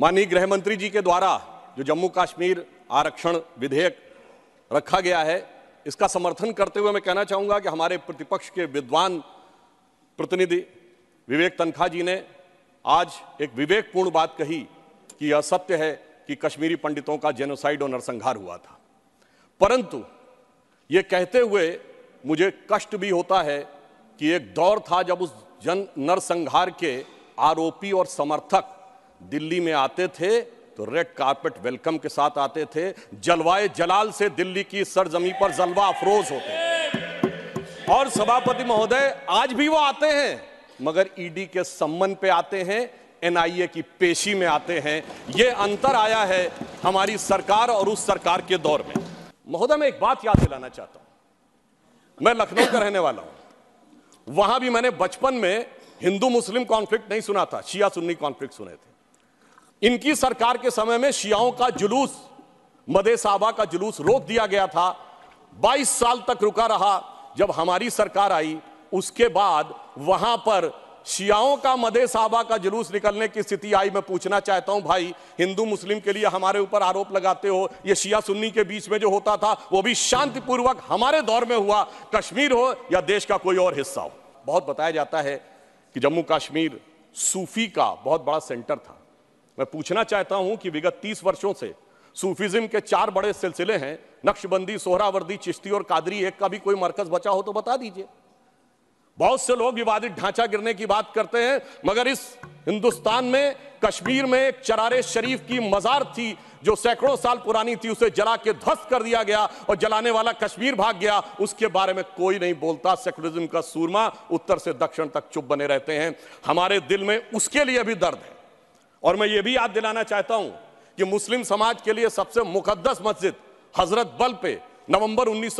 माननीय गृहमंत्री जी के द्वारा जो जम्मू कश्मीर आरक्षण विधेयक रखा गया है इसका समर्थन करते हुए मैं कहना चाहूँगा कि हमारे प्रतिपक्ष के विद्वान प्रतिनिधि विवेक तनखा जी ने आज एक विवेकपूर्ण बात कही कि यह सत्य है कि कश्मीरी पंडितों का जेनोसाइड और नरसंहार हुआ था परंतु ये कहते हुए मुझे कष्ट भी होता है कि एक दौर था जब उस जन नरसंहार के आरोपी और समर्थक दिल्ली में आते थे तो रेड कारपेट वेलकम के साथ आते थे जलवाए जलाल से दिल्ली की सरजमी पर जलवा अफरोज होते और सभापति महोदय आज भी वो आते हैं मगर ईडी e के सम्मन पे आते हैं एनआईए की पेशी में आते हैं ये अंतर आया है हमारी सरकार और उस सरकार के दौर में महोदय मैं एक बात याद दिलाना चाहता हूं मैं लखनऊ का रहने वाला हूं वहां भी मैंने बचपन में हिंदू मुस्लिम कॉन्फ्लिक्ट नहीं सुना था शिया सुन्नी कॉन्फ्लिक्ट सुने थे इनकी सरकार के समय में शियाओं का जुलूस मदे साहबा का जुलूस रोक दिया गया था 22 साल तक रुका रहा जब हमारी सरकार आई उसके बाद वहां पर शियाओं का मदे साहबा का जुलूस निकलने की स्थिति आई मैं पूछना चाहता हूं भाई हिंदू मुस्लिम के लिए हमारे ऊपर आरोप लगाते हो ये शिया सुन्नी के बीच में जो होता था वो भी शांतिपूर्वक हमारे दौर में हुआ कश्मीर हो या देश का कोई और हिस्सा हो बहुत बताया जाता है कि जम्मू कश्मीर सूफी का बहुत बड़ा सेंटर था मैं पूछना चाहता हूं कि विगत तीस वर्षों से सूफिज्म के चार बड़े सिलसिले हैं नक्शबंदी सोहरावर्दी चिश्ती और कादरी एक का भी कोई मरकज बचा हो तो बता दीजिए बहुत से लोग विवादित ढांचा गिरने की बात करते हैं मगर इस हिंदुस्तान में कश्मीर में एक चरारे शरीफ की मजार थी जो सैकड़ों साल पुरानी थी उसे जला के ध्वस्त कर दिया गया और जलाने वाला कश्मीर भाग गया उसके बारे में कोई नहीं बोलता सेकुलरिज्म का सूरमा उत्तर से दक्षिण तक चुप बने रहते हैं हमारे दिल में उसके लिए भी दर्द है और मैं ये भी याद दिलाना चाहता हूं कि मुस्लिम समाज के लिए सबसे मुकद्दस मस्जिद हजरत बल पे नवंबर उन्नीस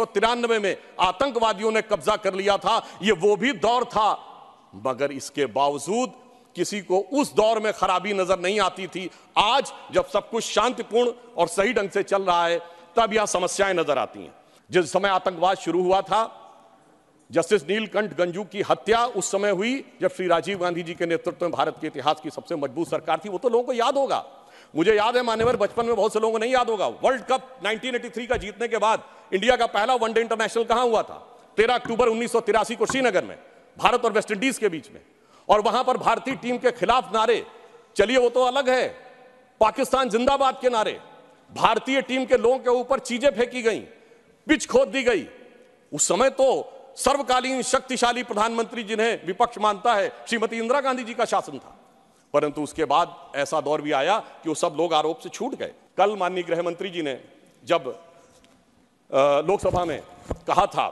में आतंकवादियों ने कब्जा कर लिया था ये वो भी दौर था मगर इसके बावजूद किसी को उस दौर में खराबी नजर नहीं आती थी आज जब सब कुछ शांतिपूर्ण और सही ढंग से चल रहा है तब यह समस्याएं नजर आती हैं जिस समय आतंकवाद शुरू हुआ था जस्टिस नीलकंठ गंजू की हत्या उस समय हुई जब श्री राजीव गांधी जी के नेतृत्व में भारत के इतिहास की सबसे मजबूत सरकार थी वो तो लोगों को याद होगा मुझे याद है मान्यवर बचपन में बहुत से लोगों को नहीं याद होगा वर्ल्ड कप 1983 का जीतने के बाद इंडिया का पहला वनडे इंटरनेशनल कहां हुआ था 13 अक्टूबर उन्नीस को श्रीनगर में भारत और वेस्टइंडीज के बीच में और वहां पर भारतीय टीम के खिलाफ नारे चलिए वो तो अलग है पाकिस्तान जिंदाबाद के नारे भारतीय टीम के लोगों के ऊपर चीजें फेंकी गई पिच खोद दी गई उस समय तो सर्वकालीन शक्तिशाली प्रधानमंत्री जिन्हें विपक्ष मानता है श्रीमती इंदिरा गांधी जी का शासन था परंतु उसके बाद ऐसा दौर भी आया कि वो सब लोग आरोप से छूट गए कल माननीय गृह मंत्री जी ने जब लोकसभा में कहा था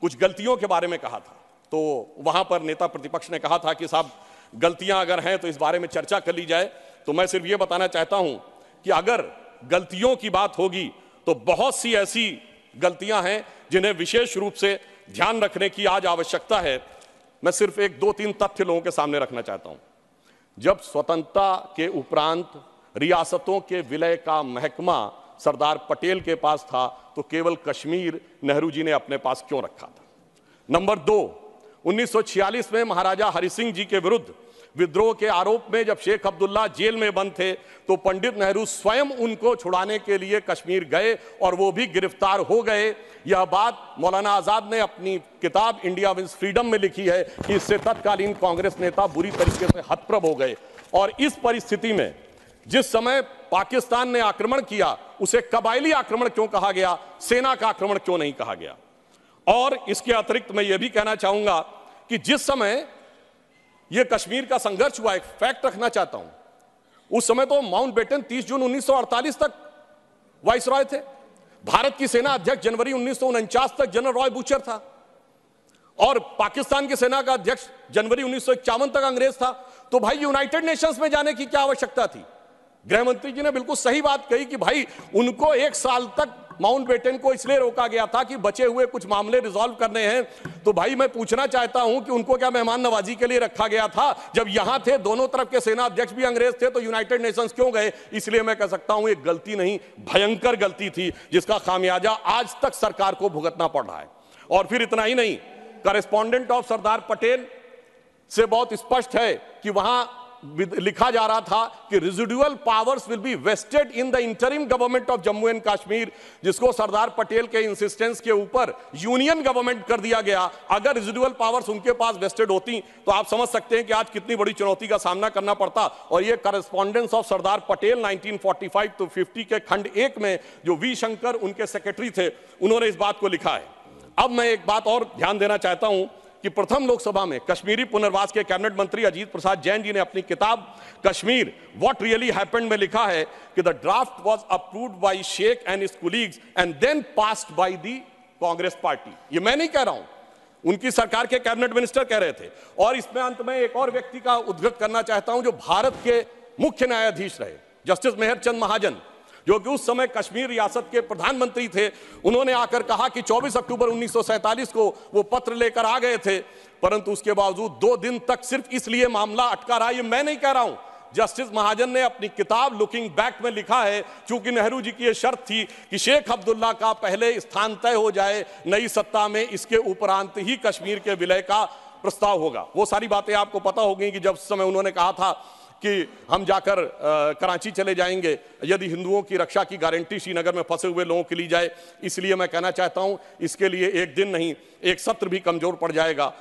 कुछ गलतियों के बारे में कहा था तो वहां पर नेता प्रतिपक्ष ने कहा था कि साहब गलतियां अगर हैं तो इस बारे में चर्चा कर ली जाए तो मैं सिर्फ ये बताना चाहता हूं कि अगर गलतियों की बात होगी तो बहुत सी ऐसी गलतियां हैं जिन्हें विशेष रूप से ध्यान रखने की आज आवश्यकता है मैं सिर्फ एक दो तीन तथ्य लोगों के सामने रखना चाहता हूं जब स्वतंत्रता के उपरांत रियासतों के विलय का महकमा सरदार पटेल के पास था तो केवल कश्मीर नेहरू जी ने अपने पास क्यों रखा था नंबर दो 1946 में महाराजा हरि सिंह जी के विरुद्ध विद्रोह के आरोप में जब शेख अब्दुल्ला जेल में बंद थे तो पंडित नेहरू स्वयं उनको छुड़ाने के लिए कश्मीर गए और वो भी गिरफ्तार हो गए यह बात मौलाना आज़ाद ने अपनी किताब इंडिया विंस फ्रीडम में लिखी है कि इससे तत्कालीन कांग्रेस नेता बुरी तरीके से हतप्रभ हो गए और इस परिस्थिति में जिस समय पाकिस्तान ने आक्रमण किया उसे कबायली आक्रमण क्यों कहा गया सेना का आक्रमण क्यों नहीं कहा गया और इसके अतिरिक्त मैं ये भी कहना चाहूंगा कि जिस समय ये कश्मीर का संघर्ष हुआ एक फैक्ट रखना चाहता हूं उस समय तो माउंट बेटन तीस जून उन्नीस तक वाइस रॉय थे भारत की सेना अध्यक्ष जनवरी उन्नीस तक जनरल रॉय बुचर था और पाकिस्तान की सेना का अध्यक्ष जनवरी उन्नीस तक अंग्रेज था तो भाई यूनाइटेड नेशंस में जाने की क्या आवश्यकता थी गृहमंत्री जी ने बिल्कुल सही बात कही कि भाई उनको एक साल तक माउंट बेटन को इसलिए रोका गया था कि बचे हुए कुछ मामले रिजॉल्व करने हैं तो भाई मैं पूछना चाहता हूं कि उनको क्या मेहमान नवाजी के लिए रखा गया था जब यहां थे दोनों तरफ के सेना अध्यक्ष भी अंग्रेज थे तो यूनाइटेड नेशंस क्यों गए इसलिए मैं कह सकता हूं एक गलती नहीं भयंकर गलती थी जिसका खामियाजा आज तक सरकार को भुगतना पड़ रहा है और फिर इतना ही नहीं करेस्पॉन्डेंट ऑफ सरदार पटेल से बहुत स्पष्ट है कि वहां लिखा जा रहा था कि residual powers will be vested in the interim government of Jammu and Kashmir जिसको सरदार पटेल के इंसिस्टेंस के ऊपर यूनियन गवर्नमेंट कर दिया गया अगर रिजिडुअल पावर्स उनके पास वेस्टेड होती तो आप समझ सकते हैं कि आज कितनी बड़ी चुनौती का सामना करना पड़ता और यह correspondence of Sardar Patel nineteen to fifty के खंड एक में जो वी शंकर उनके सेक्रेटरी थे उन्होंने इस बात को लिखा है अब मैं एक बात और ध्यान देना चाहता हूं कि प्रथम लोकसभा में कश्मीरी पुनर्वास के कैबिनेट मंत्री अजीत प्रसाद जैन जी ने अपनी किताब कश्मीर व्हाट रियली हैपेंड में लिखा है कि the draft was approved by Sheikh and his colleagues and then passed by the Congress party ये मैं नहीं कह रहा हूं उनकी सरकार के कैबिनेट मिनिस्टर कह रहे थे और इसमें अंत में एक और व्यक्ति का उद्घत करना चाहता हूं जो भारत के मुख्य न्यायाधीश रहे जस्टिस मेहर चंद महाजन जो कि उस समय कश्मीर रियासत के प्रधानमंत्री थे उन्होंने आकर कहा कि 24 अक्टूबर उन्नीस को वो पत्र लेकर आ गए थे परंतु उसके बावजूद दो दिन तक सिर्फ इसलिए मामला अटका रहा ये मैं नहीं कह रहा हूं जस्टिस महाजन ने अपनी किताब लुकिंग बैक में लिखा है चूंकि नेहरू जी की यह शर्त थी कि शेख अब्दुल्ला का पहले स्थान तय हो जाए नई सत्ता में इसके उपरांत ही कश्मीर के विलय का प्रस्ताव होगा वो सारी बातें आपको पता होगी कि जब समय उन्होंने कहा था कि हम जाकर कराची चले जाएंगे यदि हिंदुओं की रक्षा की गारंटी श्रीनगर में फंसे हुए लोगों के लिए जाए इसलिए मैं कहना चाहता हूं इसके लिए एक दिन नहीं एक सत्र भी कमज़ोर पड़ जाएगा